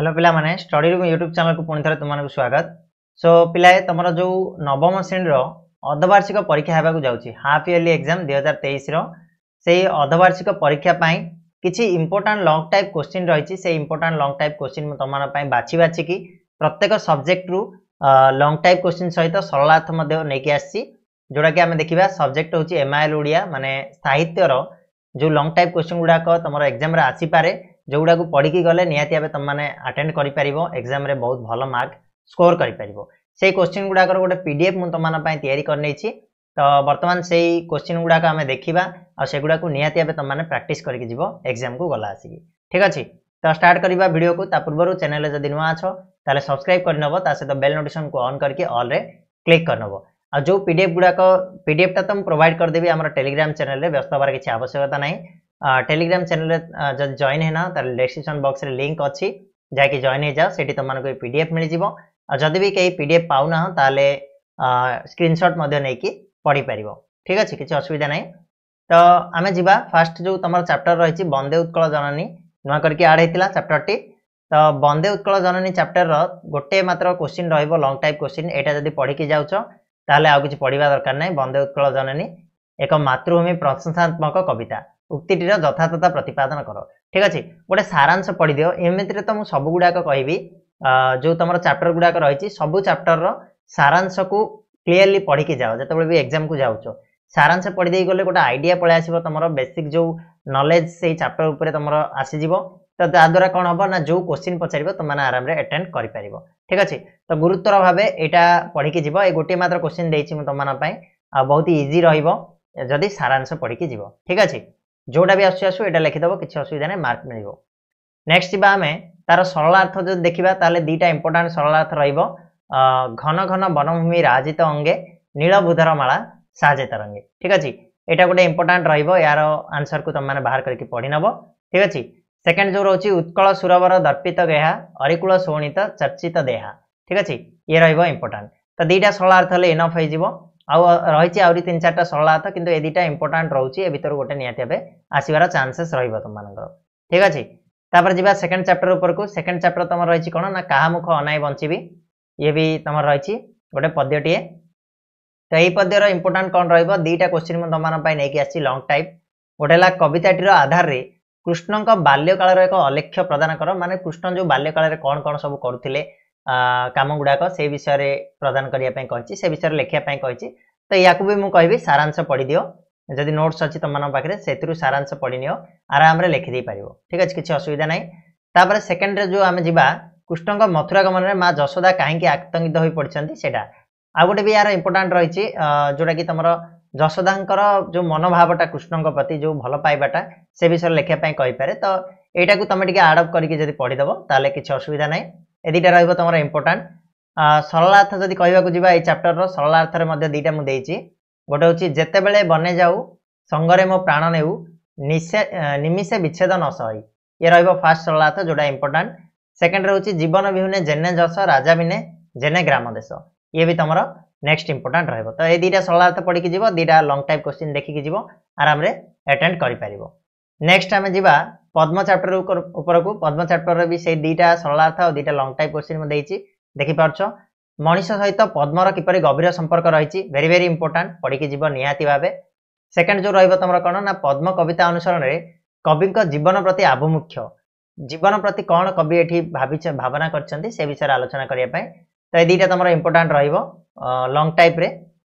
hello ପିଲାମାନେ study room YouTube ଚ୍ୟାନେଲ୍କୁ ପୁଣି ଥରେ ତୁମମାନଙ୍କୁ ସ୍ୱାଗତ ସୋ ପିଲାଏ ତମର ଯେଉଁ ନବମ ଶ୍ରେଣୀର ଅର୍ଦ୍ଧବାର୍ଷିକ ପରୀକ୍ଷା ହେବାକୁ ଯାଉଛି ହାଫ୍ ଇୟର୍ଲି ଏକ୍ଜାମ୍ ଦୁଇ ହଜାର ତେଇଶର ସେଇ ଅର୍ଦ୍ଧବାର୍ଷିକ ପରୀକ୍ଷା ପାଇଁ କିଛି ଇମ୍ପୋର୍ଟାଣ୍ଟ ଲଙ୍ଗ ଟାଇପ୍ କୋଶ୍ଚିନ୍ ରହିଛି ସେଇ ଇମ୍ପୋର୍ଟାଣ୍ଟ ଲଙ୍ଗ ଟାଇପ୍ କୋଶ୍ଚିନ୍ ମୁଁ ତମମାନଙ୍କ ପାଇଁ ବାଛି ବାଛିକି ପ୍ରତ୍ୟେକ ସବଜେକ୍ଟରୁ ଲଙ୍ଗ ଟାଇପ୍ କୋଶ୍ଚିନ୍ ସହିତ ସରଳାର୍ଥ ମଧ୍ୟ ନେଇକି ଆସିଛି ଯେଉଁଟାକି ଆମେ ଦେଖିବା ସବଜେକ୍ଟ ହେଉଛି ଏମ୍ଆଇଏଲ୍ ଓଡ଼ିଆ ମାନେ ସାହିତ୍ୟର ଯେଉଁ ଲଙ୍ଗ ଟାଇପ୍ କୋଶ୍ଚିନ୍ ଗୁଡ଼ାକ ତମର ଏକ୍ଜାମ୍ରେ ଆସିପାରେ जो जोगुड़ा पढ़ी गले तुम मैंने आटेड कर एक्जाम बहुत भल मार्क स्कोर करे क्वेश्चन गुड़ाक गोटे पी डीएफ मुझे तुम या तो बर्तमान से ही क्वेश्चन गुड़ाक आम देखा आगुड़ा निहाती भाव तुमने प्राक्ट करके एक्जाम को गला आसिक ठीक अच्छे तो स्टार्ट करवा भिडियो को पूर्व चेल जब नुआ अच तेल सब्सक्राइब कर सहित बेल नोटिकेसन को अन करके अल्रे क्लिक करनब आ जो पी डीएफ गुड़ाक पी डीएफ टा तो मुझ प्रोभाइड करदेवी आम टेलीग्राम चेल्रे व्यस्त होवार किसी आवश्यकता नहीं ଟେଲିଗ୍ରାମ ଚ୍ୟାନେଲରେ ଯଦି ଜଏନ୍ ହେଇନା ତାହେଲେ ଡେସ୍କ୍ରିପସନ୍ ବକ୍ସରେ ଲିଙ୍କ୍ ଅଛି ଯାହାକି ଜଏନ୍ ହେଇଯାଅ ସେଠି ତୁମମାନଙ୍କୁ ପି ଡି ଏଫ୍ ମିଳିଯିବ ଆଉ ଯଦି ବି କେହି ପି ଡି ଏଫ୍ ପାଉନାହ ତାହେଲେ ସ୍କ୍ରିନଶଟ୍ ମଧ୍ୟ ନେଇକି ପଢ଼ିପାରିବ ଠିକ୍ ଅଛି କିଛି ଅସୁବିଧା ନାହିଁ ତ ଆମେ ଯିବା ଫାର୍ଷ୍ଟ ଯେଉଁ ତୁମର ଚାପ୍ଟର ରହିଛି ବନ୍ଦେ ଉତ୍କଳ ଜନନୀ ନୂଆ କରିକି ଆଡ଼୍ ହେଇଥିଲା ଚାପ୍ଟରଟି ତ ବନ୍ଦେ ଉତ୍କଳ ଜନନୀ ଚାପ୍ଟରର ଗୋଟିଏ ମାତ୍ର କୋଶ୍ଚିନ୍ ରହିବ ଲଙ୍ଗ୍ ଟାଇପ୍ କୋଶ୍ଚିନ୍ ଏଇଟା ଯଦି ପଢ଼ିକି ଯାଉଛ ତାହେଲେ ଆଉ କିଛି ପଢ଼ିବା ଦରକାର ନାହିଁ ବନ୍ଦେ ଉତ୍କଳ ଜନନୀ ଏକ ମାତୃଭୂମି ପ୍ରଶଂସାତ୍ମକ କବିତା ଉକ୍ତିଟିର ଯଥାର୍ଥତା ପ୍ରତିପାଦନ କର ଠିକ୍ ଅଛି ଗୋଟେ ସାରାଂଶ ପଢ଼ିଦିଅ ଏମିତିରେ ତ ମୁଁ ସବୁ ଗୁଡ଼ାକ କହିବି ଯେଉଁ ତୁମର ଚାପ୍ଟର ଗୁଡ଼ାକ ରହିଛି ସବୁ ଚାପ୍ଟରର ସାରାଂଶକୁ କ୍ଲିୟରଲି ପଢ଼ିକି ଯାଅ ଯେତେବେଳେ ବି ଏକ୍ଜାମ୍କୁ ଯାଉଛ ସାରାଂଶ ପଢ଼ିଦେଇ ଗଲେ ଗୋଟେ ଆଇଡ଼ିଆ ପଳେଇ ଆସିବ ତୁମର ବେସିକ୍ ଯେଉଁ ନଲେଜ ସେଇ ଚାପ୍ଟର ଉପରେ ତୁମର ଆସିଯିବ ତ ତାଦ୍ୱାରା କ'ଣ ହେବ ନା ଯେଉଁ କୋଶ୍ଚିନ୍ ପଚାରିବ ତୁମମାନେ ଆରାମରେ ଆଟେଣ୍ଡ କରିପାରିବ ଠିକ୍ ଅଛି ତ ଗୁରୁତ୍ୱର ଭାବେ ଏଇଟା ପଢ଼ିକି ଯିବ ଏ ଗୋଟିଏ ମାତ୍ର କୋଶ୍ଚିନ୍ ଦେଇଛି ମୁଁ ତୁମମାନଙ୍କ ପାଇଁ ଆଉ ବହୁତ ଇଜି ରହିବ ଯଦି ସାରାଂଶ ପଢ଼ିକି ଯିବ ଠିକ୍ ଅଛି ଯେଉଁଟା ବି ଆସୁଛି ଆସୁ ଏଇଟା ଲେଖିଦେବ କିଛି ଅସୁବିଧା ନାହିଁ ମାର୍କ ମିଳିବ ନେକ୍ସଟ ଯିବା ଆମେ ତାର ସରଳାର୍ଥ ଯଦି ଦେଖିବା ତାହେଲେ ଦୁଇଟା ଇମ୍ପୋର୍ଟାଣ୍ଟ ସରଳାର୍ଥ ରହିବ ଘନ ଘନ ବନଭୂମି ରାଜିତ ଅଙ୍ଗେ ନୀଳବୁଧର ମାଳା ସାଜେ ତରଙ୍ଗେ ଠିକ ଅଛି এটা গোটে ইম্পর্টাট রহব ইয়ার আনসর কু তোমার বাহার করি পড়ি নব ঠিক আছে সেকেন্ড যে রয়েছে উৎকল সুরবর দর্পিত গেহা অরিকূল শোণিত চর্চিত দেহা ঠিক আছে ইয়ে রহব ইম্পর্টাট তো দুইটা ষোলার্থ হলে ইনফ হয়ে যাব ଆଉ ରହିଛି ଆହୁରି ତିନି ଚାରିଟା ସରଳ ହାତ କିନ୍ତୁ ଏ ଦୁଇଟା ଇମ୍ପୋର୍ଟାଣ୍ଟ ରହୁଛି ଏ ଭିତରୁ ଗୋଟେ ନିହାତି ଭାବେ ଆସିବାର ଚାନ୍ସେସ୍ ରହିବ ତୁମମାନଙ୍କର ଠିକ୍ ଅଛି ତାପରେ ଯିବା ସେକେଣ୍ଡ ଚାପ୍ଟର ଉପରକୁ ସେକେଣ୍ଡ ଚାପ୍ଟର ତମର ରହିଛି କ'ଣ ନା କାହା ମୁଖ ଅନାଇ ବଞ୍ଚିବି ଇଏ ବି ତମର ରହିଛି ଗୋଟେ ପଦ୍ୟଟିଏ ତ ଏହି ପଦ୍ୟର ଇମ୍ପୋର୍ଟାଣ୍ଟ କ'ଣ ରହିବ ଦୁଇଟା କୋଶ୍ଚିନ୍ ମୁଁ ତୁମମାନଙ୍କ ପାଇଁ ନେଇକି ଆସିଛି ଲଙ୍ଗ ଟାଇପ୍ ଗୋଟେ ହେଲା କବିତାଟିର ଆଧାରରେ କୃଷ୍ଣଙ୍କ ବାଲ୍ୟକାଳର ଏକ ଅଲେଖ୍ୟ ପ୍ରଦାନ କର ମାନେ କୃଷ୍ଣ ଯେଉଁ ବାଲ୍ୟକାଳରେ କ'ଣ କ'ଣ ସବୁ କରୁଥିଲେ କାମ ଗୁଡ଼ାକ ସେ ବିଷୟରେ ପ୍ରଦାନ କରିବା ପାଇଁ କହିଛି ସେ ବିଷୟରେ ଲେଖିବା ପାଇଁ କହିଛି ତ ୟାକୁ ବି ମୁଁ କହିବି ସାରାଂଶ ପଢ଼ିଦିଅ ଯଦି ନୋଟ୍ସ ଅଛି ତୁମମାନଙ୍କ ପାଖରେ ସେଥିରୁ ସାରାଂଶ ପଢ଼ିନିଅ ଆରାମରେ ଲେଖିଦେଇପାରିବ ଠିକ୍ ଅଛି କିଛି ଅସୁବିଧା ନାହିଁ ତାପରେ ସେକେଣ୍ଡରେ ଯେଉଁ ଆମେ ଯିବା କୃଷ୍ଣଙ୍କ ମଥୁରାଗମନରେ ମା ଯଶୋଦା କାହିଁକି ଆତଙ୍କିତ ହୋଇ ପଡ଼ିଛନ୍ତି ସେଇଟା ଆଉ ଗୋଟେ ବି ୟାର ଇମ୍ପୋର୍ଟାଣ୍ଟ ରହିଛି ଯେଉଁଟାକି ତୁମର ଯଶୋଦାଙ୍କର ଯେଉଁ ମନୋଭାବଟା କୃଷ୍ଣଙ୍କ ପ୍ରତି ଯେଉଁ ଭଲ ପାଇବାଟା ସେ ବିଷୟରେ ଲେଖିବା ପାଇଁ କହିପାରେ ତ ଏଇଟାକୁ ତୁମେ ଟିକେ ଆଡ଼ପ୍ଟ କରିକି ଯଦି ପଢ଼ିଦେବ ତାହେଲେ କିଛି ଅସୁବିଧା ନାହିଁ ଏଇଟା ରହିବ ତମର ଇମ୍ପୋର୍ଟାଣ୍ଟ ସରଳାର୍ଥ ଯଦି କହିବାକୁ ଯିବା ଏଇ ଚାପ୍ଟରର ସରଳାର୍ଥରେ ମଧ୍ୟ ଦୁଇଟା ମୁଁ ଦେଇଛି ଗୋଟେ ହେଉଛି ଯେତେବେଳେ ବନେ ଯାଉ ସଙ୍ଗରେ ମୋ ପ୍ରାଣ ନେଉ ନିମିଷେ ବିଚ୍ଛେଦ ନ ସହି ଇଏ ରହିବ ଫାର୍ଷ୍ଟ ସରଳାର୍ଥ ଯୋଉଟା ଇମ୍ପୋର୍ଟାଣ୍ଟ ସେକେଣ୍ଡ ରହୁଛି ଜୀବନ ବିହୁନେ ଜେନେ ଯଶ ରାଜା ବିନେ ଜେନେ ଗ୍ରାମ ଦେଶ ଇଏ ବି ତମର ନେକ୍ସଟ ଇମ୍ପୋର୍ଟାଣ୍ଟ ରହିବ ତ ଏଇ ଦୁଇଟା ସରଳାର୍ଥ ପଡ଼ିକି ଯିବ ଦୁଇଟା ଲଙ୍ଗ ଟାଇପ୍ କ୍ୱେଶ୍ଚିନ୍ ଦେଖିକି ଯିବ ଆରାମରେ ଆଟେଣ୍ଡ କରିପାରିବ ନେକ୍ସଟ ଆମେ ଯିବା ପଦ୍ମ ଚାପ୍ଟର ଉପରକୁ ପଦ୍ମ ଚାପ୍ଟରରେ ବି ସେଇ ଦୁଇଟା ସରଳାର୍ଥ ଆଉ ଦୁଇଟା ଲଙ୍ଗ ଟାଇପ୍ କ୍ୱେଶ୍ଚିନ୍ ମୁଁ ଦେଇଛି ଦେଖିପାରୁଛ ମଣିଷ ସହିତ ପଦ୍ମର କିପରି ଗଭୀର ସମ୍ପର୍କ ରହିଛି ଭେରି ଭେରି ଇମ୍ପୋର୍ଟାଣ୍ଟ ପଢ଼ିକି ଯିବ ନିହାତି ଭାବେ ସେକେଣ୍ଡ ଯେଉଁ ରହିବ ତମର କ'ଣ ନା ପଦ୍ମ କବିତା ଅନୁସରଣରେ କବିଙ୍କ ଜୀବନ ପ୍ରତି ଆଭିମୁଖ୍ୟ ଜୀବନ ପ୍ରତି କ'ଣ କବି ଏଠି ଭାବିଛ ଭାବନା କରିଛନ୍ତି ସେ ବିଷୟରେ ଆଲୋଚନା କରିବା ପାଇଁ ତ ଏ ଦୁଇଟା ତମର ଇମ୍ପୋର୍ଟାଣ୍ଟ ରହିବ ଲଙ୍ଗ ଟାଇପ୍ରେ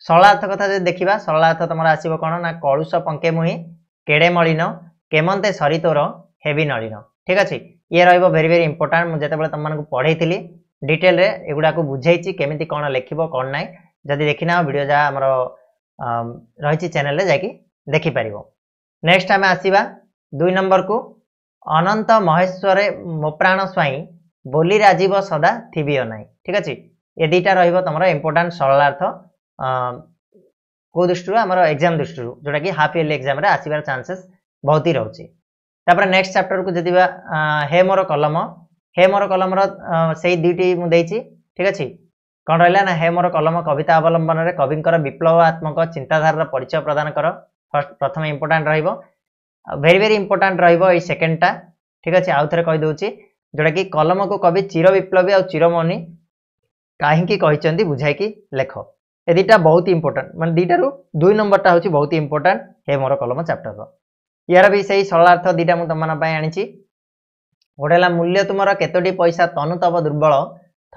ସରଳାର୍ଥ କଥା ଯଦି ଦେଖିବା ସରଳାର୍ଥ ତମର ଆସିବ କ'ଣ ନା କଳୁଷ ପଙ୍କେ ମୁହିଁ କେଡ଼େ ମଳିନ କେମନ୍ତେ ସରିତୋର ହେଭି ନଳିନ ঠিক ଅଛି ଇଏ ରହିବ ଭେରି ଭେରି ଇମ୍ପୋର୍ଟାଣ୍ଟ ମୁଁ ଯେତେବେଳେ ତମମାନଙ୍କୁ ପଢ଼େଇଥିଲି ଡିଟେଲରେ ଏଗୁଡ଼ାକୁ ବୁଝେଇଛି କେମିତି କ'ଣ ଲେଖିବ କ'ଣ ନାହିଁ ଯଦି ଦେଖିନାଅ ଭିଡ଼ିଓ ଯାହା ଆମର ରହିଛି ଚ୍ୟାନେଲରେ ଯାଇକି ଦେଖିପାରିବ ନେକ୍ସଟ ଆମେ ଆସିବା ଦୁଇ ନମ୍ବରକୁ ଅନନ୍ତ ମହେଶ୍ୱରେ ମୋ ପ୍ରାଣ ସ୍ୱାଇଁ ବୋଲି ରାଜୀବ ସଦା ଥିବିଅ ନାହିଁ ଠିକ୍ ଅଛି ଏ ଦୁଇଟା ରହିବ ତମର ଇମ୍ପୋର୍ଟାଣ୍ଟ ସରଳାର୍ଥ କେଉଁ ଦୃଷ୍ଟିରୁ ଆମର ଏକ୍ଜାମ୍ ଦୃଷ୍ଟିରୁ ଯେଉଁଟାକି ହାଫ୍ ଇୟର୍ଲି ଏକ୍ଜାମ୍ରେ ଆସିବାର ଚାନ୍ସେସ୍ ବହୁତ ହି ରହୁଛି ତାପରେ ନେକ୍ସଟ ଚାପ୍ଟରକୁ ଯଦି ବା ହେ ମୋର କଲମ ହେ ମୋର କଲମର ସେଇ ଦୁଇଟି ମୁଁ ଦେଇଛି ଠିକ ଅଛି କ'ଣ ରହିଲା ନା ହେ ମୋର କଲମ କବିତା ଅବଲମ୍ବନରେ କବିଙ୍କର ବିପ୍ଳବାତ୍ମକ ଚିନ୍ତାଧାରାର ପରିଚୟ ପ୍ରଦାନ କର ଫାର୍ଷ୍ଟ ପ୍ରଥମେ ଇମ୍ପୋର୍ଟାଣ୍ଟ ରହିବ ଭେରି ଭେରି ଇମ୍ପୋର୍ଟାଣ୍ଟ ରହିବ ଏଇ ସେକେଣ୍ଡଟା ଠିକ ଅଛି ଆଉ ଥରେ କହିଦେଉଛି ଯେଉଁଟାକି କଲମକୁ କବି ଚିର ବିପ୍ଳବୀ ଆଉ ଚିରମନି କାହିଁକି କହିଛନ୍ତି ବୁଝାଇକି ଲେଖ ଏ ଦୁଇଟା ବହୁତ ଇମ୍ପୋର୍ଟାଣ୍ଟ ମାନେ ଦୁଇଟାରୁ ଦୁଇ ନମ୍ବରଟା ହେଉଛି ବହୁତ ଇମ୍ପୋର୍ଟାଣ୍ଟ ହେ ମୋର କଲମ ଚାପ୍ଟରର ଏହାର ବି ସେଇ ସରଳାର୍ଥ ଦୁଇଟା ମୁଁ ତମମାନଙ୍କ ପାଇଁ ଆଣିଛି ଗୋଟେ ହେଲା ମୂଲ୍ୟ ତୁମର କେତୋଟି ପଇସା ତନୁତବ ଦୁର୍ବଳ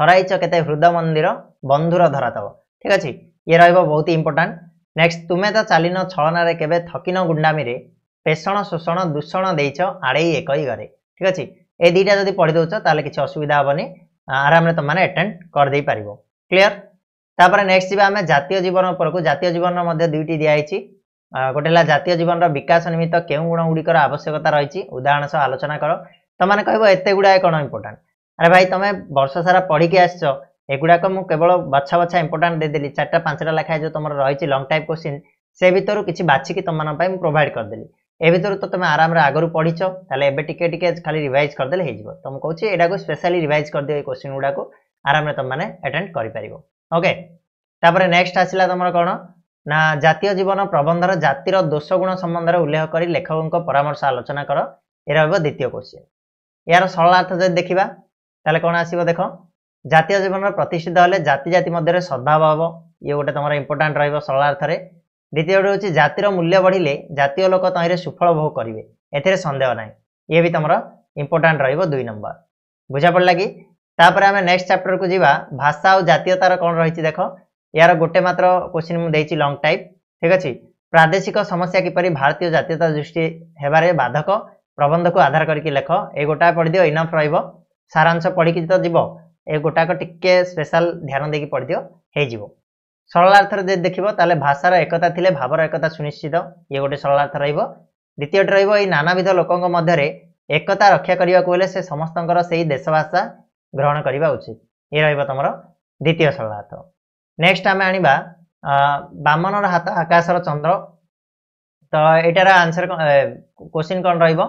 ଥରାଇଛ କେତେ ହୃଦୟ ମନ୍ଦିର ବନ୍ଧୁର ଧରାତବ ଠିକ ଅଛି ଇଏ ରହିବ ବହୁତ ଇମ୍ପୋର୍ଟାଣ୍ଟ ନେକ୍ସଟ ତୁମେ ତ ଚାଲିନ ଛଳନାରେ କେବେ ଥକିନ ଗୁଣ୍ଡାମିରେ ପେଷଣ ଶୋଷଣ ଦୂଷଣ ଦେଇଛ ଆଡ଼େଇ ଏକଇ ଘରେ ଠିକ ଅଛି ଏ ଦୁଇଟା ଯଦି ପଢ଼ିଦେଉଛ ତାହେଲେ କିଛି ଅସୁବିଧା ହେବନି ଆରାମରେ ତମମାନେ ଆଟେଣ୍ଡ କରିଦେଇପାରିବ କ୍ଲିଅର ତାପରେ ନେକ୍ସଟ ଯିବା ଆମେ ଜାତୀୟ ଜୀବନ ଉପରକୁ ଜାତୀୟ ଜୀବନର ମଧ୍ୟ ଦୁଇଟି ଦିଆହେଇଛି ଗୋଟେ ହେଲା ଜାତୀୟ ଜୀବନର ବିକାଶ ନିମିତ୍ତ କେଉଁ ଗୁଣ ଗୁଡ଼ିକର ଆବଶ୍ୟକତା ରହିଛି ଉଦାହରଣ ସହ ଆଲୋଚନା କର ତମମାନେ କହିବ ଏତେ ଗୁଡ଼ାଏ କ'ଣ ଇମ୍ପୋର୍ଟାଣ୍ଟ ଆରେ ଭାଇ ତମେ ବର୍ଷ ସାରା ପଢ଼ିକି ଆସିଛ ଏଗୁଡ଼ାକ ମୁଁ କେବଳ ବଛା ବଛା ଇମ୍ପୋର୍ଟାଣ୍ଟ ଦେଇଦେଲି ଚାରିଟା ପାଞ୍ଚଟା ଲେଖାଏ ଯେଉଁ ତମର ରହିଛି ଲଙ୍ଗ ଟାଇପ୍ କୋଶ୍ଚିନ୍ ସେ ଭିତରୁ କିଛି ବାଛିକି ତମମାନଙ୍କ ପାଇଁ ମୁଁ ପ୍ରୋଭାଇଡ଼ କରିଦେଲି ଏ ଭିତରୁ ତ ତମେ ଆରାମରେ ଆଗରୁ ପଢ଼ିଛ ତାହେଲେ ଏବେ ଟିକେ ଟିକେ ଖାଲି ରିଭାଇଜ୍ କରିଦେଲେ ହେଇଯିବ ତ ମୁଁ କହୁଛି ଏଇଟାକୁ ସ୍ପେଶାଲି ରିଭାଇଜ୍ କରିଦିଅ ଏଇ କୋଶ୍ଚିନ୍ ଗୁଡ଼ାକୁ ଆରାମରେ ତମମାନେ ଆଟେଣ୍ଡ କରିପାରିବ ଓକେ ତାପରେ ନେକ୍ସଟ ଆସିଲା ତମର କ'ଣ ନା ଜାତୀୟ ଜୀବନ ପ୍ରବନ୍ଧର ଜାତିର ଦୋଷ ଗୁଣ ସମ୍ବନ୍ଧରେ ଉଲ୍ଲେଖ କରି ଲେଖକଙ୍କ ପରାମର୍ଶ ଆଲୋଚନା କର ଏହା ହେବ ଦ୍ୱିତୀୟ କୋଶ୍ଚିନ୍ ଏହାର ସରଳାର୍ଥ ଯଦି ଦେଖିବା ତାହେଲେ କ'ଣ ଆସିବ ଦେଖ ଜାତୀୟ ଜୀବନର ପ୍ରତିଷ୍ଠିତ ହେଲେ ଜାତି ଜାତି ମଧ୍ୟରେ ସଦ୍ଭାବ ହେବ ଇଏ ଗୋଟେ ତମର ଇମ୍ପୋର୍ଟାଣ୍ଟ ରହିବ ସରଳାର୍ଥରେ ଦ୍ୱିତୀୟଟି ହେଉଛି ଜାତିର ମୂଲ୍ୟ ବଢ଼ିଲେ ଜାତୀୟ ଲୋକ ତହିଁରେ ସୁଫଳ ଭୋଗ କରିବେ ଏଥିରେ ସନ୍ଦେହ ନାହିଁ ଇଏ ବି ତମର ଇମ୍ପୋର୍ଟାଣ୍ଟ ରହିବ ଦୁଇ ନମ୍ବର ବୁଝା ପଡ଼ିଲା କି ତାପରେ ଆମେ ନେକ୍ସଟ ଚାପ୍ଟରକୁ ଯିବା ଭାଷା ଆଉ ଜାତୀୟତାର କ'ଣ ରହିଛି ଦେଖ यार गोटे मात्र क्वेश्चन मुझे लंग टाइप ठीक अच्छे प्रादेशिक समस्या किपर भारतीय जयता दृष्टि होवे बाधक प्रबंध को आधार करके लेख ए गोटाक पढ़ी दि इनफ रारांश पढ़ी तो जीव ए गोटाक टी स्पेशल ध्यान देखिए पढ़ी दिव सरलार्थर जब देखे भाषार एकता थी भावर एकता सुनिश्चित ये गोटे सरलार्थ रही द्वितीय रही नानाविध लोकों मध्य एकता रक्षा करने को समस्त से ही देश भाषा ग्रहण करवा उचित ये रुमर द्वितीय सरलार्थ ନେକ୍ସଟ ଆମେ ଆଣିବା ବାମନର ହାତ ଆକାଶର ଚନ୍ଦ୍ର ତ ଏଇଟାର ଆନ୍ସର କ୍ୱେଶ୍ଚିନ୍ କ'ଣ ରହିବ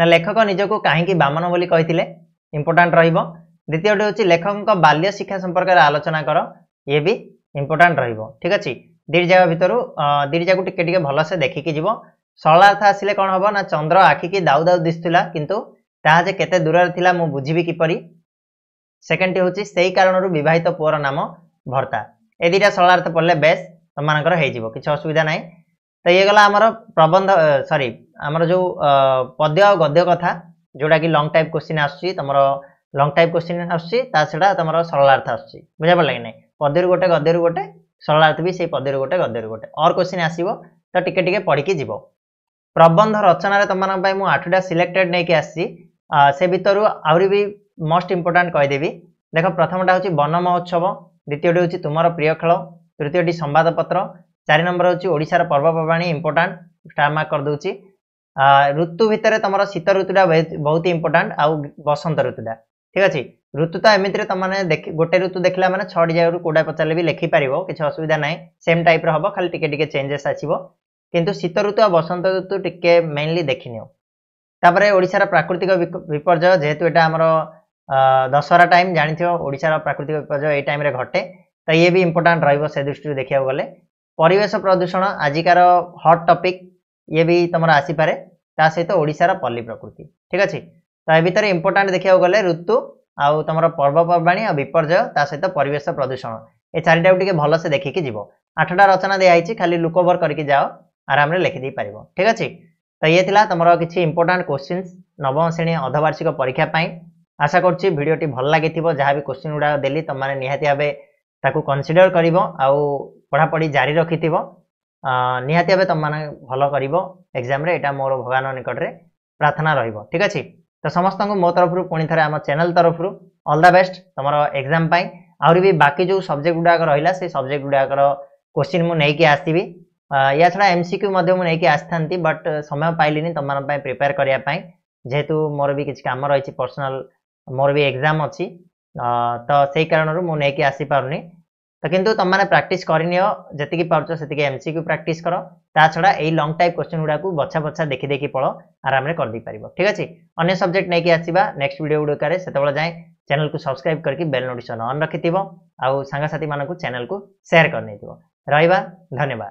ନା ଲେଖକ ନିଜକୁ କାହିଁକି ବାମନ ବୋଲି କହିଥିଲେ ଇମ୍ପୋର୍ଟାଣ୍ଟ ରହିବ ଦ୍ୱିତୀୟଟି ହେଉଛି ଲେଖକଙ୍କ ବାଲ୍ୟ ଶିକ୍ଷା ସମ୍ପର୍କରେ ଆଲୋଚନା କର ଇଏ ବି ଇମ୍ପୋର୍ଟାଣ୍ଟ ରହିବ ଠିକ୍ ଅଛି ଦୁଇଟି ଜାଗା ଭିତରୁ ଦୁଇଟି ଜାଗାକୁ ଟିକେ ଟିକେ ଭଲସେ ଦେଖିକି ଯିବ ସରଳାର୍ଥ ଆସିଲେ କ'ଣ ହବ ନା ଚନ୍ଦ୍ର ଆଖିକି ଦାଉ ଦାଉ ଦିଶୁଥିଲା କିନ୍ତୁ ତାହା ଯେ କେତେ ଦୂରରେ ଥିଲା ମୁଁ ବୁଝିବି କିପରି ସେକେଣ୍ଡଟି ହେଉଛି ସେହି କାରଣରୁ ବିବାହିତ ପୁଅର ନାମ ଭର୍ତ୍ତା ଏ ଦୁଇଟା ସରଳାର୍ଥ ପଢ଼ିଲେ ବେଶ୍ তোমার হয়ে কিছু অসুবিধা নাই তো ইয়ে গলা আমার প্রবন্ধ সরি আমার যে পদ্য গদ্য কথা যেটা কি লং টাইপ কোশ্চিন আসুচি তোমার লং টাইপ কোশ্চিন আসুচি তা সেটা তোমার সরলার্থ আসুচি বুঝা পারল কি না পদ্যর গোটে গদ্যর গোটে সরলার্থ বি সেই পদ্যর গোটে গদ্যর গোটে অর কোশ্চিন আসব তো টিকে টিকে পড়িকি যাব প্রবন্ধ রচনার তোমার মু আঠটা সিলেক্টেড নেইকি আসছি সে ভিতর আহরি বি মোস্ট ইম্পর্টাট কইদেবি দেখ প্রথমটা হচ্ছে বন মহোৎসব দ্বিতীয়টি হচ্ছে তোমার প্রিয় খেল তৃতীয়টি সম্বাদপত্র চারি নম্বর হচ্ছে ওড়িশার পর্বপর্বাণী ইম্পর্টাট স্টার মার্ক করদেছি ঋতু ভিতরে তোমার শীত ঋতুটা বহুত ইম্পর্টাট আউ বসন্ত ঋতুটা ঠিক আছে ঋতু তো এমিতিরে তোমার গোটে ঋতু দেখলা মানে ছটি জায়গার কোটা পচারে বি লেখিপারিব কিছু অসুবিধা নাই সেম টাইপর হব খালি টিকে টিকে চেঞ্জেস আসব কিন্তু শীত ঋতু আর বসন্ত ঋতু টিকে মেইনলি দেখি নিও তাপরে ওড়িশার প্রাকৃতিক বিপর্যয় যেহেতু এটা আমার ଦଶହରା ଟାଇମ୍ ଜାଣିଥିବ ଓଡ଼ିଶାର ପ୍ରାକୃତିକ ବିପର୍ଯ୍ୟୟ ଏଇ ଟାଇମ୍ରେ ଘଟେ ତ ଇଏ ବି ଇମ୍ପୋର୍ଟାଣ୍ଟ ରହିବ ସେ ଦୃଷ୍ଟିରୁ ଦେଖିବାକୁ ଗଲେ ପରିବେଶ ପ୍ରଦୂଷଣ ଆଜିକାର ହଟ୍ ଟପିକ୍ ଇଏ ବି ତୁମର ଆସିପାରେ ତା ସହିତ ଓଡ଼ିଶାର ପଲ୍ଲୀ ପ୍ରକୃତି ଠିକ୍ ଅଛି ତ ଏ ଭିତରେ ଇମ୍ପୋର୍ଟାଣ୍ଟ ଦେଖିବାକୁ ଗଲେ ଋତୁ ଆଉ ତୁମର ପର୍ବପର୍ବାଣି ଆଉ ବିପର୍ଯ୍ୟୟ ତା ସହିତ ପରିବେଶ ପ୍ରଦୂଷଣ ଏ ଚାରିଟାକୁ ଟିକେ ଭଲସେ ଦେଖିକି ଯିବ ଆଠଟା ରଚନା ଦିଆହେଇଛି ଖାଲି ଲୁକଓଭର କରିକି ଯାଅ ଆରାମରେ ଲେଖିଦେଇ ପାରିବ ଠିକ୍ ଅଛି ତ ଇଏ ଥିଲା ତୁମର କିଛି ଇମ୍ପୋର୍ଟାଣ୍ଟ କୋଶ୍ଚିନ୍ସ ନବମ ଶ୍ରେଣୀ ଅର୍ଦ୍ଧବାର୍ଷିକ ପରୀକ୍ଷା ପାଇଁ আশা করছি ভিডিওটি ভাল লাগিথিব যাহা বি কোশ্চিন গুড়া দেলি তোমার নিহাতি ভাবে তাকে কনসিডর করিব আউ পড়াপড়ি জারি রাখিথিব নিহাতি ভাবে তোমার ভাল করিব এক্সামে এটা মোর ভগবান নিকটরে প্রার্থনা রহব ঠিক আছে তো সমস্ত মো তরফ পুঁ থে আমার চ্যানেল তরফ অল দ্য বেস্ট তোমার এক্সাম পাই আহরি বি বাকি যে সবজেক্ট গুড়াক রহিলা সেই সবজেক্ট গুড়াকর কোশ্চিন মু নেইকি আসিবি ইয়া ছড়া এমসিকিউ মধ্যে মু নেইকি আসিথান্তি বাট সময় পাইলিনি তোমার প্রিপেয়ার করিয়া পাই যেহেতু মোর বি কিছু কাম রয়েছে পর্সোনাল मोर भी एग्जाम अच्छी तो से कारण मुझे आसी पार नहीं तो कितु तुम मैंने प्राक्ट करनीय जी पार से एम सी क्यू प्राक्ट कर ता छड़ा ये लंग टाइप क्वेश्चन गुड़ाक बछा बछा देखि देखि पढ़ आराम कर दे पार ठीक अच्छे अन्य सब्जेक्ट नहीं कि आसवा नेक्स्ट भिड गुड़े से जाए चैनल को सब्सक्राइब करके बेल नोटिकेसन अन् रखि आउ सांगसाथी मानक चेल को सेयार कर रहा धन्यवाद